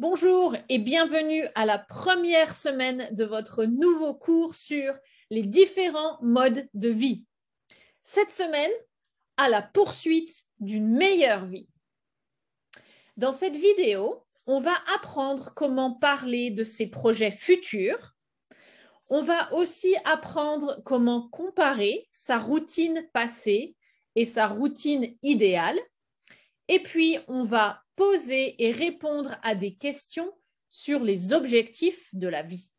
Bonjour et bienvenue à la première semaine de votre nouveau cours sur les différents modes de vie. Cette semaine, à la poursuite d'une meilleure vie. Dans cette vidéo, on va apprendre comment parler de ses projets futurs. On va aussi apprendre comment comparer sa routine passée et sa routine idéale et puis, on va poser et répondre à des questions sur les objectifs de la vie.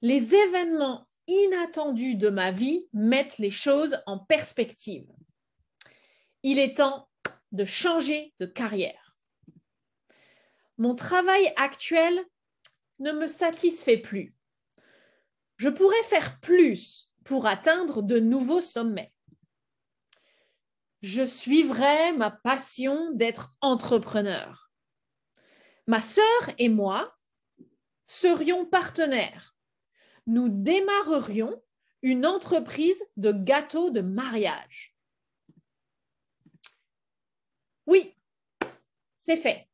Les événements inattendus de ma vie mettent les choses en perspective. Il est temps de changer de carrière. Mon travail actuel ne me satisfait plus. Je pourrais faire plus pour atteindre de nouveaux sommets je suivrai ma passion d'être entrepreneur. Ma sœur et moi serions partenaires. Nous démarrerions une entreprise de gâteaux de mariage. Oui, c'est fait.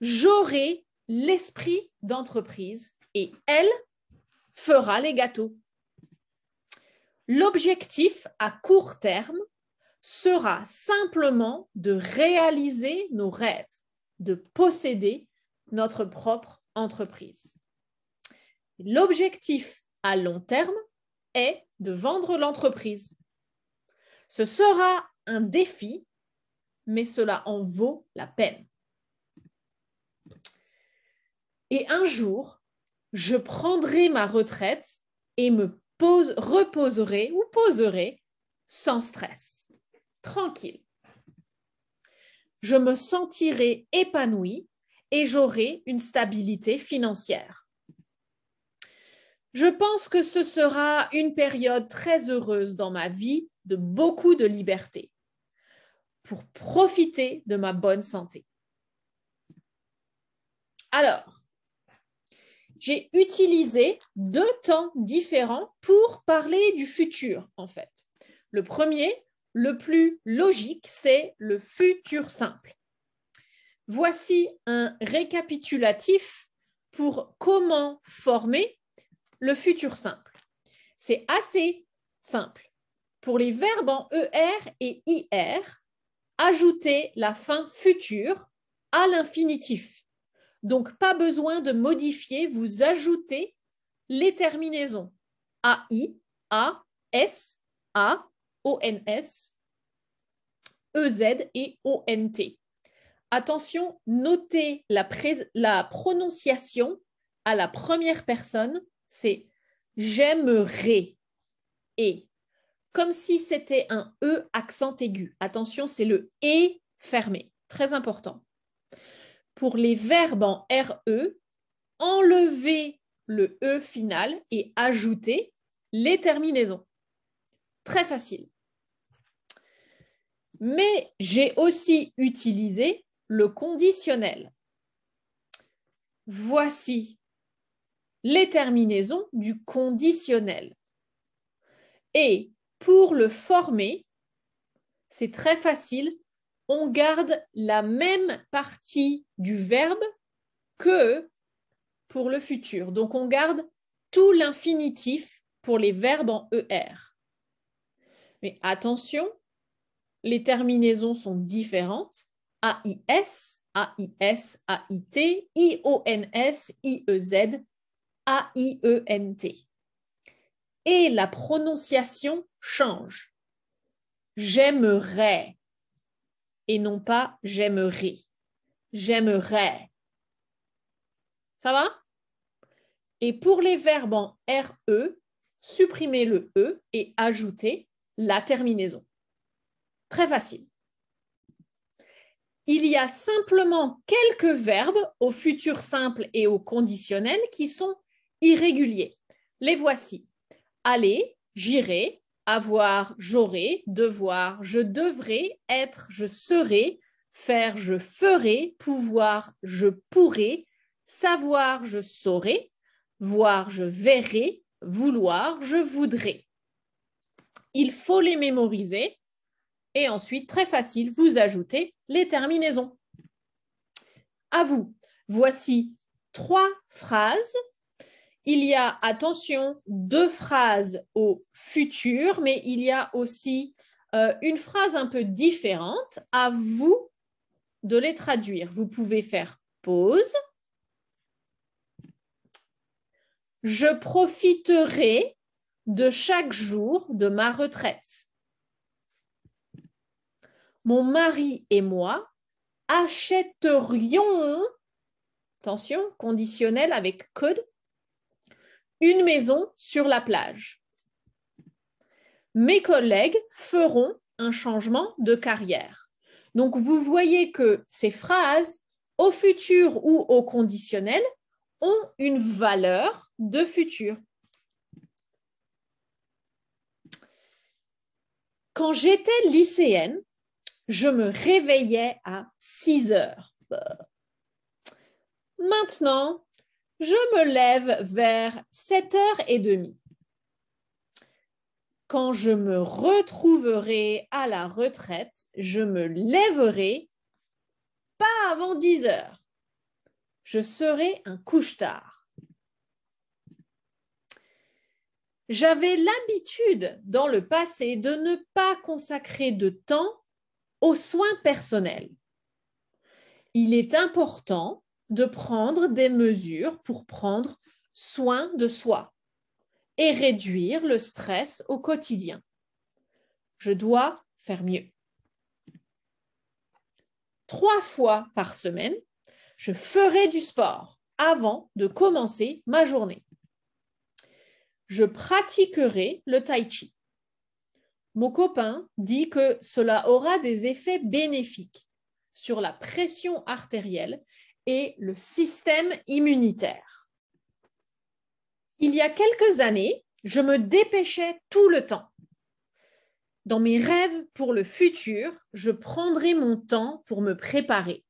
J'aurai l'esprit d'entreprise et elle fera les gâteaux. L'objectif à court terme sera simplement de réaliser nos rêves, de posséder notre propre entreprise. L'objectif à long terme est de vendre l'entreprise. Ce sera un défi, mais cela en vaut la peine. Et un jour, je prendrai ma retraite et me reposerai ou poserai sans stress tranquille. Je me sentirai épanouie et j'aurai une stabilité financière. Je pense que ce sera une période très heureuse dans ma vie, de beaucoup de liberté, pour profiter de ma bonne santé. Alors, j'ai utilisé deux temps différents pour parler du futur, en fait. Le premier, le plus logique, c'est le futur simple. Voici un récapitulatif pour comment former le futur simple. C'est assez simple. Pour les verbes en ER et IR, ajoutez la fin future à l'infinitif. Donc, pas besoin de modifier, vous ajoutez les terminaisons AI, A, S, A, ONS, EZ et ONT. Attention, notez la, prononciation à la première personne, c'est j'aimerais et comme si c'était un E accent aigu. Attention, c'est le E fermé, très important. Pour les verbes en RE, enlevez le E final et ajoutez les terminaisons. Très facile mais j'ai aussi utilisé le conditionnel. Voici les terminaisons du conditionnel. Et pour le former, c'est très facile, on garde la même partie du verbe que pour le futur. Donc on garde tout l'infinitif pour les verbes en ER. Mais attention, les terminaisons sont différentes. AIS, AIS, AIT, IONS, IEZ, AIENT. Et la prononciation change. J'aimerais et non pas j'aimerais. J'aimerais. Ça va Et pour les verbes en RE, supprimez le E et ajoutez la terminaison très facile. Il y a simplement quelques verbes au futur simple et au conditionnel qui sont irréguliers. Les voici. Aller, j'irai, avoir, j'aurai, devoir, je devrai, être, je serai, faire, je ferai, pouvoir, je pourrai, savoir, je saurai, voir, je verrai, vouloir, je voudrais. Il faut les mémoriser et ensuite, très facile, vous ajoutez les terminaisons. À vous. Voici trois phrases. Il y a, attention, deux phrases au futur, mais il y a aussi euh, une phrase un peu différente. À vous de les traduire. Vous pouvez faire pause. Je profiterai de chaque jour de ma retraite mon mari et moi achèterions, attention, conditionnel avec code, une maison sur la plage. Mes collègues feront un changement de carrière. Donc, vous voyez que ces phrases, au futur ou au conditionnel, ont une valeur de futur. Quand j'étais lycéenne, je me réveillais à 6 heures. Maintenant, je me lève vers 7 h et demie. Quand je me retrouverai à la retraite, je me lèverai pas avant 10 heures. Je serai un couche-tard. J'avais l'habitude dans le passé de ne pas consacrer de temps aux soins personnels, il est important de prendre des mesures pour prendre soin de soi et réduire le stress au quotidien. Je dois faire mieux. Trois fois par semaine, je ferai du sport avant de commencer ma journée. Je pratiquerai le tai chi. Mon copain dit que cela aura des effets bénéfiques sur la pression artérielle et le système immunitaire. Il y a quelques années, je me dépêchais tout le temps. Dans mes rêves pour le futur, je prendrai mon temps pour me préparer.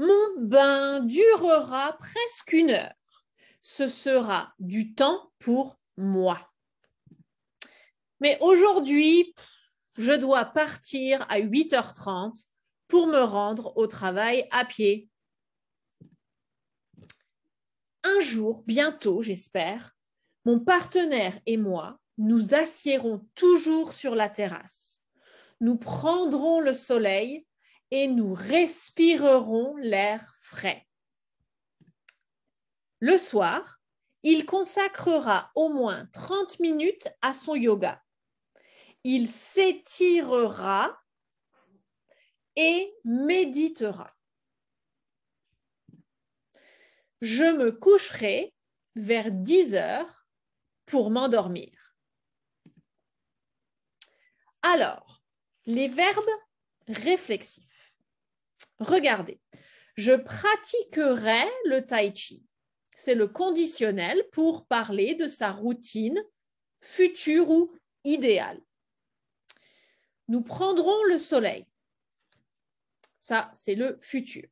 Mon bain durera presque une heure. Ce sera du temps pour moi. Mais aujourd'hui, je dois partir à 8h30 pour me rendre au travail à pied. Un jour, bientôt j'espère, mon partenaire et moi nous assiérons toujours sur la terrasse. Nous prendrons le soleil et nous respirerons l'air frais. Le soir, il consacrera au moins 30 minutes à son yoga il s'étirera et méditera. Je me coucherai vers 10 heures pour m'endormir. Alors, les verbes réflexifs. Regardez, je pratiquerai le tai chi. C'est le conditionnel pour parler de sa routine future ou idéale. Nous prendrons le soleil. Ça, c'est le futur.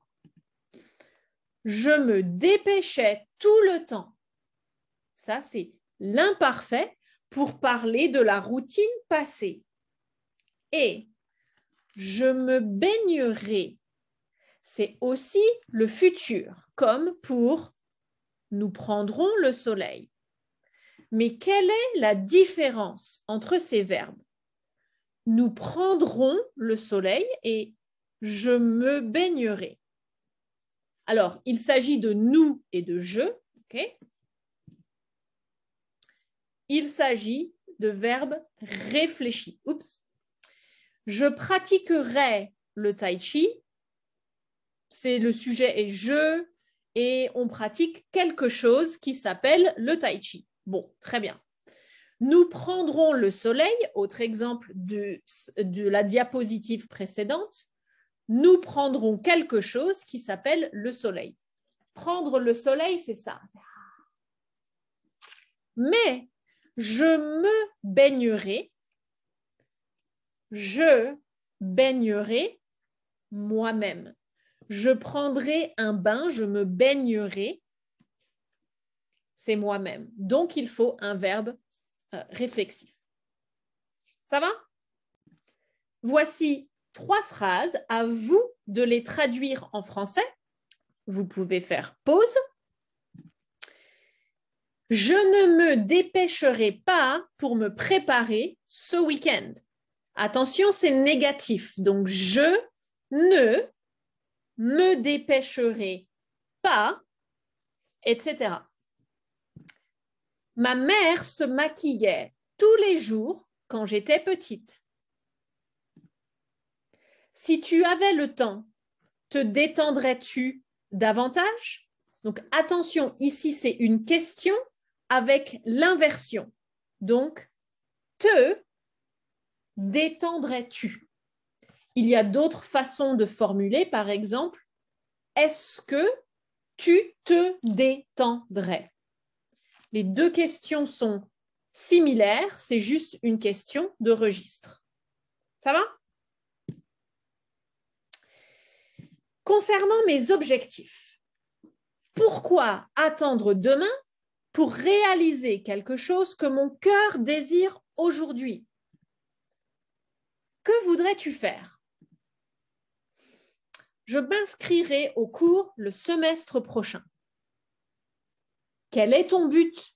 Je me dépêchais tout le temps. Ça, c'est l'imparfait pour parler de la routine passée. Et je me baignerai. C'est aussi le futur, comme pour nous prendrons le soleil. Mais quelle est la différence entre ces verbes nous prendrons le soleil et je me baignerai. Alors, il s'agit de nous et de je. il s'agit de verbes réfléchis. Oups. Je pratiquerai le tai chi. C'est le sujet est je. Et on pratique quelque chose qui s'appelle le tai chi. Bon, très bien. Nous prendrons le soleil, autre exemple de, la diapositive précédente, nous prendrons quelque chose qui s'appelle le soleil. Prendre le soleil, c'est ça. Mais je me baignerai, je baignerai moi-même. Je prendrai un bain, je me baignerai, c'est moi-même. Donc il faut un verbe euh, réflexif. Ça va Voici trois phrases, à vous de les traduire en français. Vous pouvez faire pause. Je ne me dépêcherai pas pour me préparer ce week-end. Attention, c'est négatif. Donc, je ne me dépêcherai pas, etc. Ma mère se maquillait tous les jours quand j'étais petite. Si tu avais le temps, te détendrais-tu davantage Donc attention, ici c'est une question avec l'inversion. Donc, te détendrais-tu Il y a d'autres façons de formuler, par exemple, est-ce que tu te détendrais les deux questions sont similaires, c'est juste une question de registre. Ça va Concernant mes objectifs, pourquoi attendre demain pour réaliser quelque chose que mon cœur désire aujourd'hui Que voudrais-tu faire Je m'inscrirai au cours le semestre prochain. Quel est ton but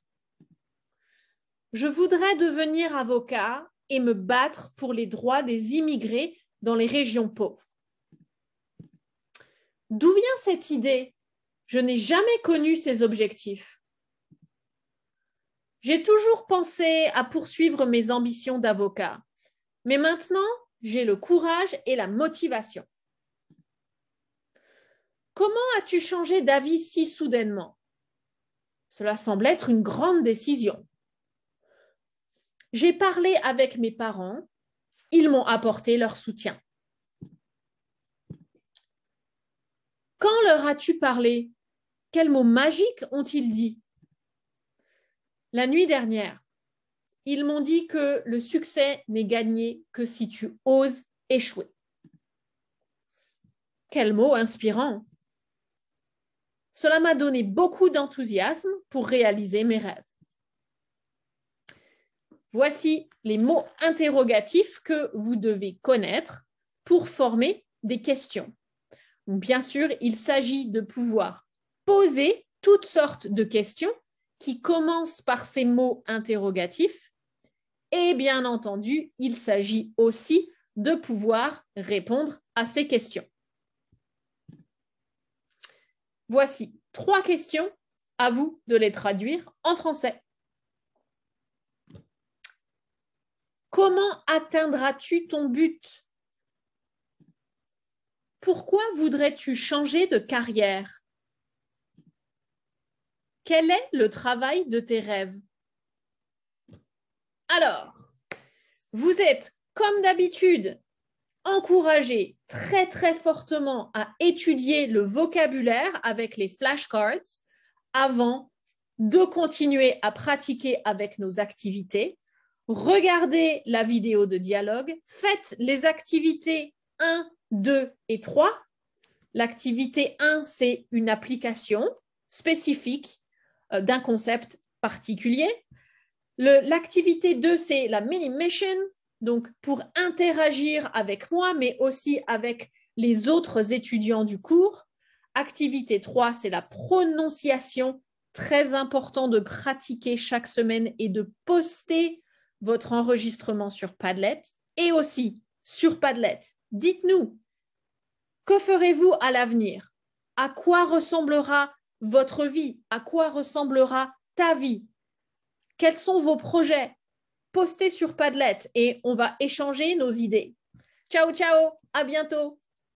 Je voudrais devenir avocat et me battre pour les droits des immigrés dans les régions pauvres. D'où vient cette idée Je n'ai jamais connu ces objectifs. J'ai toujours pensé à poursuivre mes ambitions d'avocat, mais maintenant, j'ai le courage et la motivation. Comment as-tu changé d'avis si soudainement cela semble être une grande décision. J'ai parlé avec mes parents, ils m'ont apporté leur soutien. Quand leur as-tu parlé Quels mots magiques ont-ils dit La nuit dernière, ils m'ont dit que le succès n'est gagné que si tu oses échouer. Quel mot inspirant cela m'a donné beaucoup d'enthousiasme pour réaliser mes rêves. Voici les mots interrogatifs que vous devez connaître pour former des questions. Bien sûr, il s'agit de pouvoir poser toutes sortes de questions qui commencent par ces mots interrogatifs. Et bien entendu, il s'agit aussi de pouvoir répondre à ces questions. Voici trois questions. À vous de les traduire en français. Comment atteindras-tu ton but Pourquoi voudrais-tu changer de carrière Quel est le travail de tes rêves Alors, vous êtes, comme d'habitude, Encourager très très fortement à étudier le vocabulaire avec les flashcards avant de continuer à pratiquer avec nos activités. Regardez la vidéo de dialogue, faites les activités 1, 2 et 3. L'activité 1, c'est une application spécifique euh, d'un concept particulier. L'activité 2, c'est la mini-mission, donc pour interagir avec moi, mais aussi avec les autres étudiants du cours. Activité 3, c'est la prononciation. Très important de pratiquer chaque semaine et de poster votre enregistrement sur Padlet et aussi sur Padlet. Dites-nous, que ferez-vous à l'avenir À quoi ressemblera votre vie À quoi ressemblera ta vie Quels sont vos projets poster sur Padlet et on va échanger nos idées. Ciao, ciao, à bientôt.